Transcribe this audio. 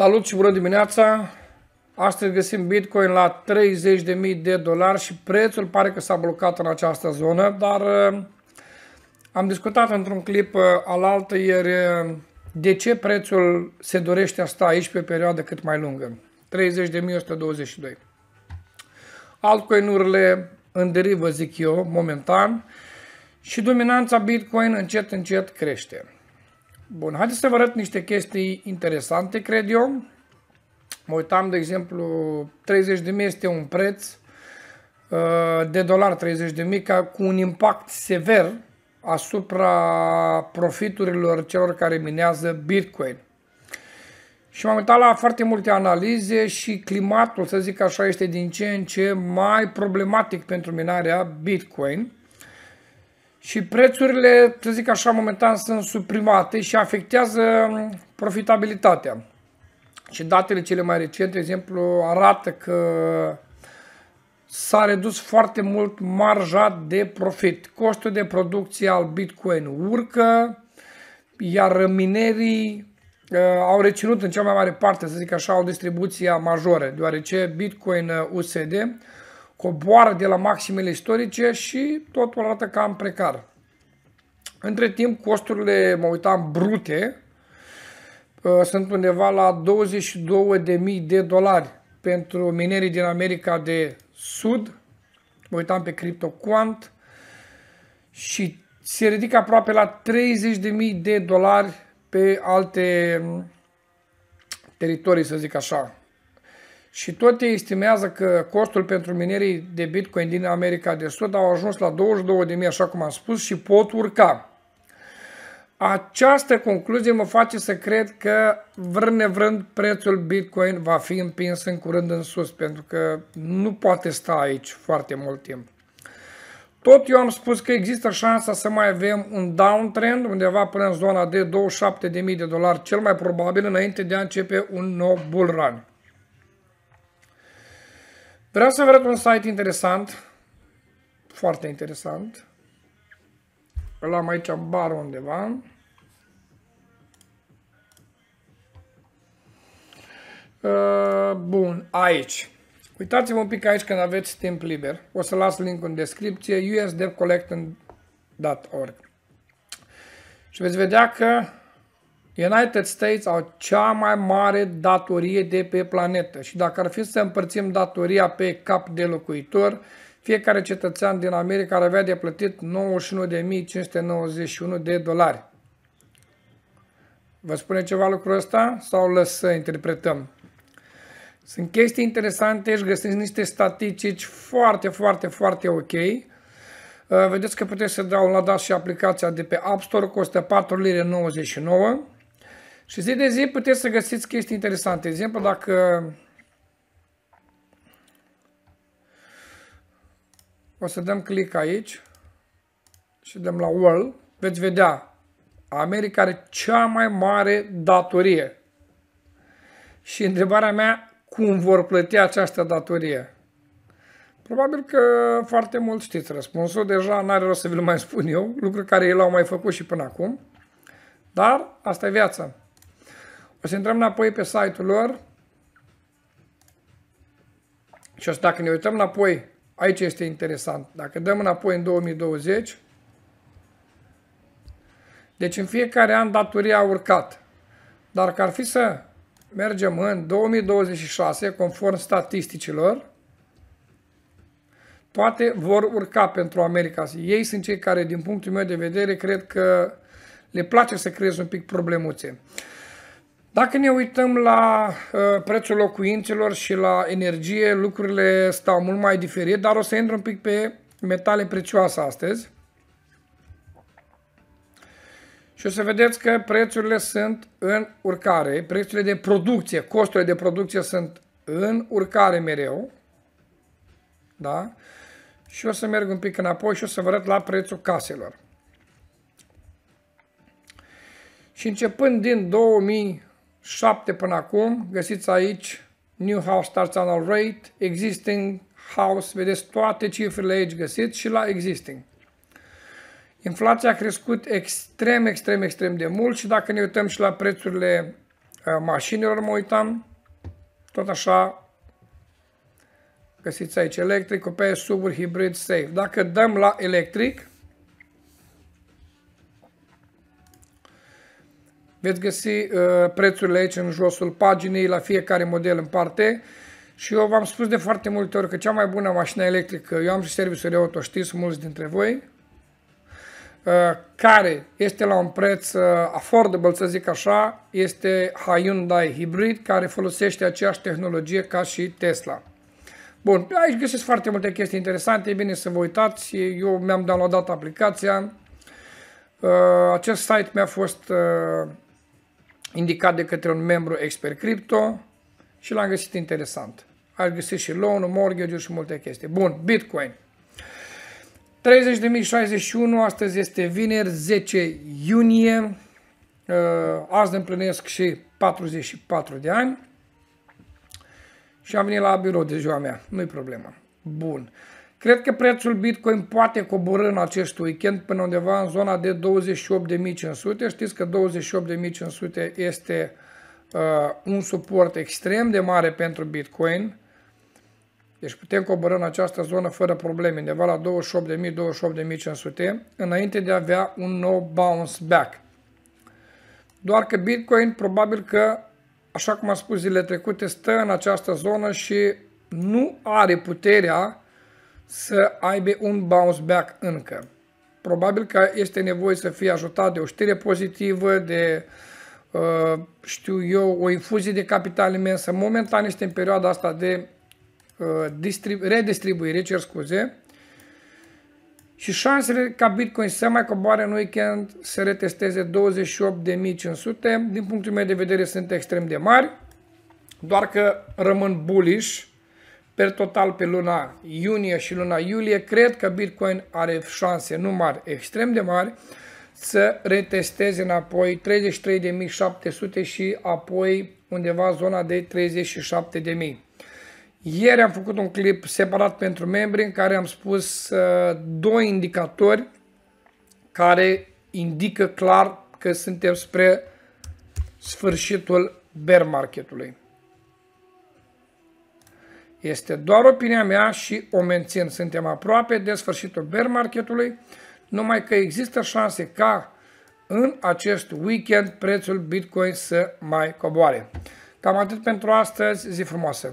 Salut și bună dimineața! Astăzi găsim Bitcoin la 30.000 de dolari și prețul pare că s-a blocat în această zonă, dar eh, am discutat într-un clip eh, alaltă ieri eh, de ce prețul se dorește a sta aici pe perioadă cât mai lungă. 30.122. Altcoin-urile în derivă, zic eu, momentan, și dominanța Bitcoin încet încet crește. Bun, haideți să vă arăt niște chestii interesante, cred eu. Mă uitam, de exemplu, 30 de mii este un preț uh, de dolar 30 de mii, ca cu un impact sever asupra profiturilor celor care minează Bitcoin. Și m-am uitat la foarte multe analize și climatul, să zic așa, este din ce în ce mai problematic pentru minarea Bitcoin și prețurile, să zic așa, momentan sunt suprimate și afectează mm, profitabilitatea. Și datele cele mai recente, de exemplu, arată că s-a redus foarte mult marja de profit. Costul de producție al Bitcoin urcă, iar minerii uh, au reținut în cea mai mare parte, să zic așa, o distribuție majoră, deoarece Bitcoin USD uh, coboară de la maximele istorice și totul arată cam precar. Între timp, costurile, mă uitam, brute, uh, sunt undeva la 22.000 de dolari pentru minerii din America de Sud. Mă uitam pe CryptoQuant și se ridică aproape la 30.000 de dolari pe alte mm, teritorii, să zic așa și tot ei estimează că costul pentru minerii de Bitcoin din America de Sud au ajuns la 22.000, așa cum am spus, și pot urca. Această concluzie mă face să cred că vrând nevrând prețul Bitcoin va fi împins în curând în sus, pentru că nu poate sta aici foarte mult timp. Tot eu am spus că există șansa să mai avem un downtrend undeva până în zona de 27.000 de dolari, cel mai probabil înainte de a începe un nou bull run. Vreau să vă arăt un site interesant, foarte interesant. Îl am aici în bar undeva. Uh, bun, aici. Uitați-vă un pic aici când aveți timp liber. O să las linkul în descripție, usdevcollecting.org Și veți vedea că United States au cea mai mare datorie de pe planetă și dacă ar fi să împărțim datoria pe cap de locuitor, fiecare cetățean din America ar avea de plătit 91.591 de dolari. Vă spune ceva lucrul ăsta sau lăs să interpretăm? Sunt chestii interesante și găsiți niște statistici foarte, foarte, foarte ok. Uh, vedeți că puteți să dat și aplicația de pe App Store, costă 4 lire 99 și zi de zi puteți să găsiți chestii interesante. De exemplu, dacă o să dăm click aici și dăm la World, veți vedea America are cea mai mare datorie. Și întrebarea mea, cum vor plăti această datorie? Probabil că foarte mult știți răspunsul, deja n-are rost să vi-l mai spun eu, lucruri care ei l-au mai făcut și până acum, dar asta e viața. O să intrăm înapoi pe site-ul lor. Și o să, dacă ne uităm înapoi, aici este interesant. Dacă dăm înapoi în 2020, deci în fiecare an datoria a urcat. Dar că ar fi să mergem în 2026, conform statisticilor, toate vor urca pentru America. Ei sunt cei care, din punctul meu de vedere, cred că le place să creeze un pic problemuțe. Dacă ne uităm la uh, prețul locuințelor și la energie, lucrurile stau mult mai diferit, dar o să intru un pic pe metale prețioase astăzi. Și o să vedeți că prețurile sunt în urcare, prețurile de producție, costurile de producție sunt în urcare mereu. Da? Și o să merg un pic înapoi și o să vă arăt la prețul caselor. Și începând din 2000 7 până acum, găsiți aici New House Starts Annual Rate, Existing House, vedeți toate cifrele aici găsiți și la Existing. Inflația a crescut extrem, extrem, extrem de mult și dacă ne uităm și la prețurile uh, mașinilor, mă uitam, tot așa, găsiți aici electric, pe sub hybrid safe. Dacă dăm la electric, Veți găsi uh, prețurile aici în josul paginii, la fiecare model în parte. Și eu v-am spus de foarte multe ori că cea mai bună mașină electrică, eu am și serviciul de auto, știți mulți dintre voi, uh, care este la un preț uh, affordable, să zic așa, este Hyundai Hybrid, care folosește aceeași tehnologie ca și Tesla. Bun, aici găsesc foarte multe chestii interesante, e bine să vă uitați, eu mi-am downloadat aplicația, uh, acest site mi-a fost indicat de către un membru expert cripto și l-am găsit interesant. Aș găsi și loan mortgage și multe chestii. Bun, Bitcoin. 30.061, astăzi este vineri, 10 iunie. Uh, azi împlinesc și 44 de ani. Și am venit la birou de ziua mea, nu-i problema. Bun. Cred că prețul Bitcoin poate coborâ în acest weekend până undeva în zona de 28.500. Știți că 28.500 este uh, un suport extrem de mare pentru Bitcoin. Deci putem coborâ în această zonă fără probleme, undeva la 28.000-28.500, înainte de a avea un nou bounce back. Doar că Bitcoin probabil că, așa cum am spus zilele trecute, stă în această zonă și nu are puterea să aibă un bounce back încă. Probabil că este nevoie să fie ajutat de o știre pozitivă, de uh, știu eu, o infuzie de capital imensă. Momentan este în perioada asta de uh, redistribuire, cer scuze, și șansele ca Bitcoin să mai coboare în weekend să retesteze 28.500, din punctul meu de vedere, sunt extrem de mari, doar că rămân bullish Per total, pe luna iunie și luna iulie, cred că Bitcoin are șanse nu mari, extrem de mari, să retesteze înapoi 33.700 și apoi undeva zona de 37.000. Ieri am făcut un clip separat pentru membri în care am spus uh, doi indicatori care indică clar că suntem spre sfârșitul bear marketului. Este doar opinia mea și o mențin. Suntem aproape de sfârșitul bear marketului, numai că există șanse ca în acest weekend prețul Bitcoin să mai coboare. Cam atât pentru astăzi, zi frumoasă!